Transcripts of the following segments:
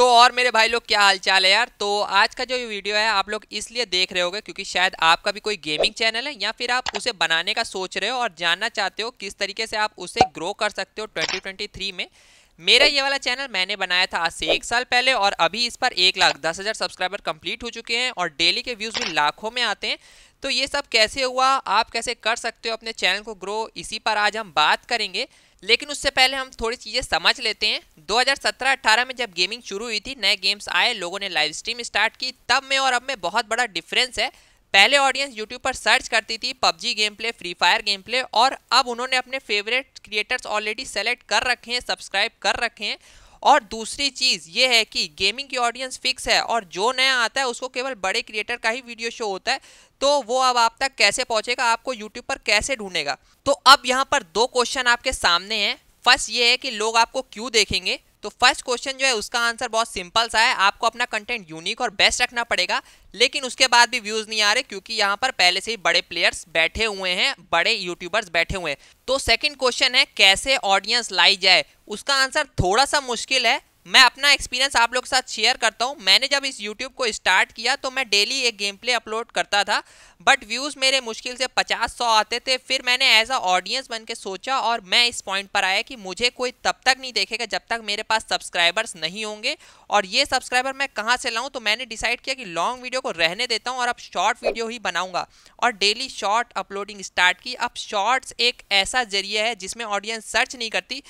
तो और मेरे भाई लोग क्या हालचाल है यार तो आज का जो ये वीडियो है आप लोग इसलिए देख रहे हो क्योंकि शायद आपका भी कोई गेमिंग चैनल है या फिर आप उसे बनाने का सोच रहे हो और जानना चाहते हो किस तरीके से आप उसे ग्रो कर सकते हो 2023 में मेरा ये वाला चैनल मैंने बनाया था आज से एक साल पहले और अभी इस पर एक लाख दस हज़ार सब्सक्राइबर कंप्लीट हो चुके हैं और डेली के व्यूज़ भी लाखों में आते हैं तो ये सब कैसे हुआ आप कैसे कर सकते हो अपने चैनल को ग्रो इसी पर आज हम बात करेंगे लेकिन उससे पहले हम थोड़ी चीज़ें समझ लेते हैं 2017-18 में जब गेमिंग शुरू हुई थी नए गेम्स आए लोगों ने लाइव स्ट्रीम स्टार्ट की तब में और अब में बहुत बड़ा डिफरेंस है पहले ऑडियंस यूट्यूब पर सर्च करती थी PUBG game play free fire game play और अब उन्होंने अपने फेवरेट क्रिएटर्स ऑलरेडी सेलेक्ट कर रखे हैं सब्सक्राइब कर रखे हैं और दूसरी चीज़ ये है कि गेमिंग की ऑडियंस फिक्स है और जो नया आता है उसको केवल बड़े क्रिएटर का ही वीडियो शो होता है तो वो अब आप तक कैसे पहुंचेगा आपको यूट्यूब पर कैसे ढूंढेगा तो अब यहाँ पर दो क्वेश्चन आपके सामने हैं फर्स्ट ये है कि लोग आपको क्यों देखेंगे तो फर्स्ट क्वेश्चन जो है उसका आंसर बहुत सिंपल सा है आपको अपना कंटेंट यूनिक और बेस्ट रखना पड़ेगा लेकिन उसके बाद भी व्यूज़ नहीं आ रहे क्योंकि यहाँ पर पहले से ही बड़े प्लेयर्स बैठे हुए हैं बड़े यूट्यूबर्स बैठे हुए हैं तो सेकंड क्वेश्चन है कैसे ऑडियंस लाई जाए उसका आंसर थोड़ा सा मुश्किल है मैं अपना एक्सपीरियंस आप लोग के साथ शेयर करता हूँ मैंने जब इस यूट्यूब को स्टार्ट किया तो मैं डेली एक गेम प्ले अपलोड करता था बट व्यूज़ मेरे मुश्किल से पचास सौ आते थे फिर मैंने एज अ ऑडियंस बन के सोचा और मैं इस पॉइंट पर आया कि मुझे कोई तब तक नहीं देखेगा जब तक मेरे पास सब्सक्राइबर्स नहीं होंगे और ये सब्सक्राइबर मैं कहाँ से लाऊँ तो मैंने डिसाइड किया कि लॉन्ग वीडियो को रहने देता हूँ और अब शॉर्ट वीडियो ही बनाऊँगा और डेली शॉर्ट अपलोडिंग स्टार्ट की अब शॉर्ट्स एक ऐसा जरिया है जिसमें ऑडियंस सर्च नहीं करती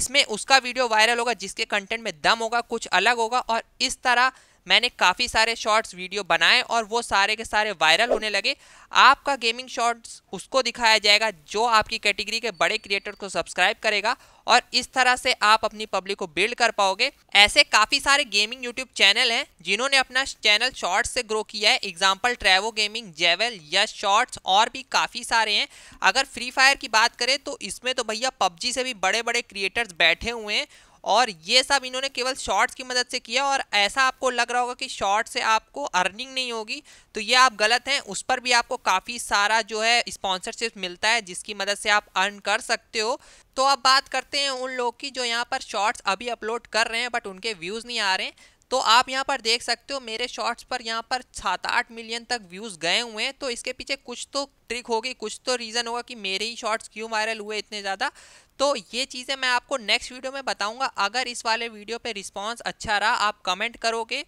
इसमें उसका वीडियो वायरल होगा जिसके कंटेंट में दम होगा कुछ अलग होगा और इस तरह मैंने काफ़ी सारे शॉर्ट्स वीडियो बनाए और वो सारे के सारे वायरल होने लगे आपका गेमिंग शॉर्ट्स उसको दिखाया जाएगा जो आपकी कैटेगरी के बड़े क्रिएटर को सब्सक्राइब करेगा और इस तरह से आप अपनी पब्लिक को बिल्ड कर पाओगे ऐसे काफ़ी सारे गेमिंग यूट्यूब चैनल हैं जिन्होंने अपना चैनल शॉर्ट्स से ग्रो किया है एग्जाम्पल ट्रेवो गेमिंग जेवल यश शॉर्ट्स और भी काफ़ी सारे हैं अगर फ्री फायर की बात करें तो इसमें तो भैया पबजी से भी बड़े बड़े क्रिएटर्स बैठे हुए हैं और ये सब इन्होंने केवल शॉर्ट्स की मदद से किया और ऐसा आपको लग रहा होगा कि शॉर्ट से आपको अर्निंग नहीं होगी तो ये आप गलत हैं उस पर भी आपको काफ़ी सारा जो है स्पॉन्सरशिप मिलता है जिसकी मदद से आप अर्न कर सकते हो तो अब बात करते हैं उन लोग की जो यहाँ पर शॉर्ट्स अभी अपलोड कर रहे हैं बट उनके व्यूज़ नहीं आ रहे हैं तो आप यहाँ पर देख सकते हो मेरे शॉर्ट्स पर यहाँ पर सात आठ मिलियन तक व्यूज़ गए हुए हैं तो इसके पीछे कुछ तो ट्रिक होगी कुछ तो रीज़न होगा कि मेरे ही शॉर्ट्स क्यों वायरल हुए इतने ज़्यादा तो ये चीज़ें मैं आपको नेक्स्ट वीडियो में बताऊँगा अगर इस वाले वीडियो पर रिस्पॉन्स अच्छा रहा आप कमेंट करोगे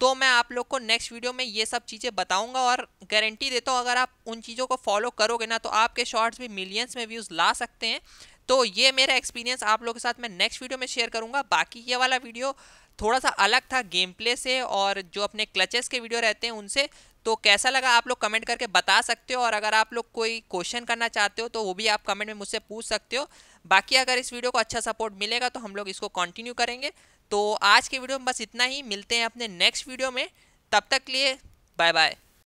तो मैं आप लोग को नेक्स्ट वीडियो में ये सब चीज़ें बताऊंगा और गारंटी देता हूँ अगर आप उन चीज़ों को फॉलो करोगे ना तो आपके शॉर्ट्स भी मिलियंस में व्यूज़ ला सकते हैं तो ये मेरा एक्सपीरियंस आप लोगों के साथ मैं नेक्स्ट वीडियो में शेयर करूँगा बाकी ये वाला वीडियो थोड़ा सा अलग था गेम प्ले से और जो अपने क्लचेस के वीडियो रहते हैं उनसे तो कैसा लगा आप लोग कमेंट करके बता सकते हो और अगर आप लोग कोई क्वेश्चन करना चाहते हो तो वो भी आप कमेंट में मुझसे पूछ सकते हो बाकी अगर इस वीडियो को अच्छा सपोर्ट मिलेगा तो हम लोग इसको कंटिन्यू करेंगे तो आज के वीडियो में बस इतना ही मिलते हैं अपने नेक्स्ट वीडियो में तब तक लिए बाय बाय